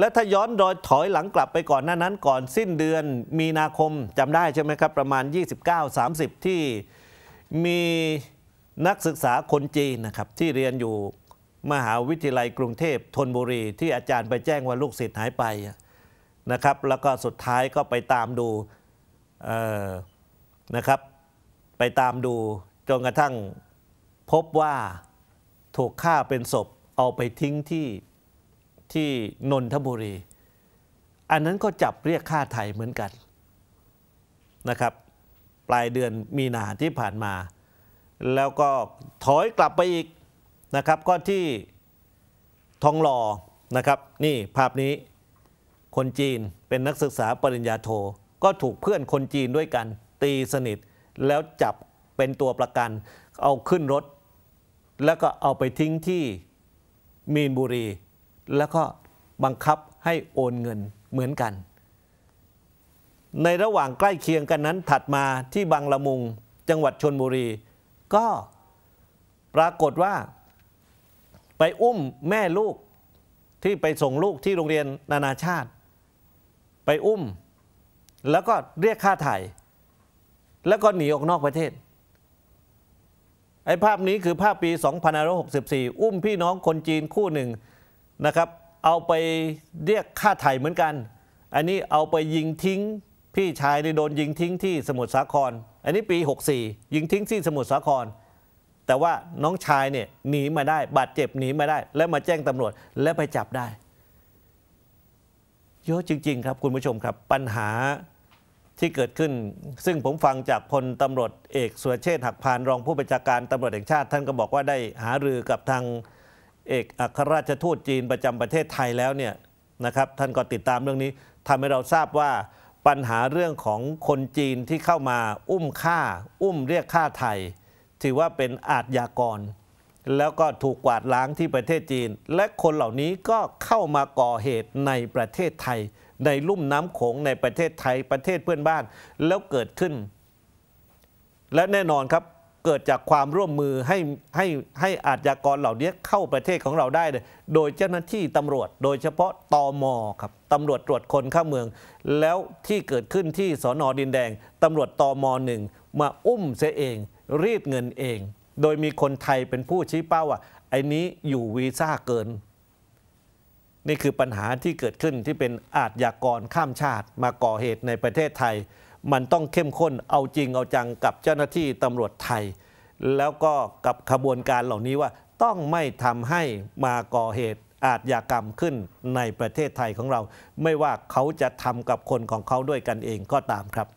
และถ้าย้อนรอยถอยหลังกลับไปก่อนหน้านั้นก่อนสิ้นเดือนมีนาคมจำได้ใช่ไหมครับ ประมาณ 29-30 ที่มีนักศึกษาคนจีนนะครับ ที่เรียนอยู่มหาวิทยาลัยกรุงเทพธนบุรี ที่อาจารย์ไปแจ้งว่าลูกศิษย์หายไปนะครับ แล้วก็สุดท้ายก็ไปตามดูนะครับไปตามดูจนกระทั่งพบว่าถูกฆ่าเป็นศพเอาไปทิ้งที่ที่นนทบุรี อันนั้นก็จับเรียกค่าไทยเหมือนกันนะครับ ปลายเดือนมีนาที่ผ่านมา แล้วก็ถอยกลับไปอีกนะครับ ก็ที่ทองหล่อนะครับ นี่ภาพนี้คนจีนเป็นนักศึกษาปริญญาโท ก็ถูกเพื่อนคนจีนด้วยกันตีสนิท แล้วจับเป็นตัวประกัน เอาขึ้นรถ แล้วก็เอาไปทิ้งที่มีนบุรีแล้วก็บังคับให้โอนเงินเหมือนกัน ในระหว่างใกล้เคียงกันนั้นถัดมาที่บางละมุงจังหวัดชนบุรี ก็ปรากฏว่า ไปอุ้มแม่ลูกที่ไปส่งลูกที่โรงเรียนนานาชาติ ไปอุ้ม แล้วก็เรียกค่าถ่าย แล้วก็หนีออกนอกประเทศ ไอ้ภาพนี้คือภาพปี2564 อุ้มพี่น้องคนจีนคู่หนึ่งนะครับ เอาไปเรียกค่าไถ่เหมือนกัน อันนี้เอาไปยิงทิ้งพี่ชายได้โดนยิงทิ้งที่สมุทรสาคร อันนี้ปี 64 ยิงทิ้งที่สมุทรสาคร แต่ว่าน้องชายเนี่ยหนีมาได้บาดเจ็บหนีมาได้ และมาแจ้งตำรวจและไปจับได้เยอะจริงๆครับคุณผู้ชมครับปัญหาที่เกิดขึ้น ซึ่งผมฟังจากพลตำรวจเอกสุรเชษฐ์หักพานรองผู้บัญชาการตำรวจแห่งชาติ ท่านก็บอกว่าได้หารือกับทางเอกอัครราชทูตจีนประจำประเทศไทยแล้วเนี่ยนะครับท่านก็ติดตามเรื่องนี้ทำให้เราทราบว่า ปัญหาเรื่องของคนจีนที่เข้ามาอุ้มฆ่า อุ้มเรียกฆ่าไทย ถือว่าเป็นอาทยากร แล้วก็ถูกกวาดล้างที่ประเทศจีน และคนเหล่านี้ก็เข้ามาก่อเหตุในประเทศไทย ในลุ่มน้ำโขงในประเทศไทย ประเทศเพื่อนบ้านแล้วเกิดขึ้น และแน่นอนครับเกิดจากความร่วมมือให้ให้ให้อาชญากรเหล่านี้เข้าประเทศของเราได้เลยโดยเจ้าหน้าที่ตำรวจโดยเฉพาะตอมอครับตำรวจตรวจคนเข้าเมือง แล้วที่เกิดขึ้นที่สอนอดินแดงตำรวจตอมอหนึ่งมาอุ้มเสียเอง รีดเงินเอง โดยมีคนไทยเป็นผู้ชี้เป้าว่าไอ้นี้อยู่วีซ่าเกิน นี่คือปัญหาที่เกิดขึ้นที่เป็นอาชญากรข้ามชาติมาก่อเหตุในประเทศไทยมันต้องเข้มข้นเอาจริงเอาจังกับเจ้าหน้าที่ตำรวจไทย แล้วก็กับขบวนการเหล่านี้ว่าต้องไม่ทำให้มาก่อเหตุอาชญากรรมขึ้นในประเทศไทยของเรา ไม่ว่าเขาจะทำกับคนของเขาด้วยกันเองก็ตามครับ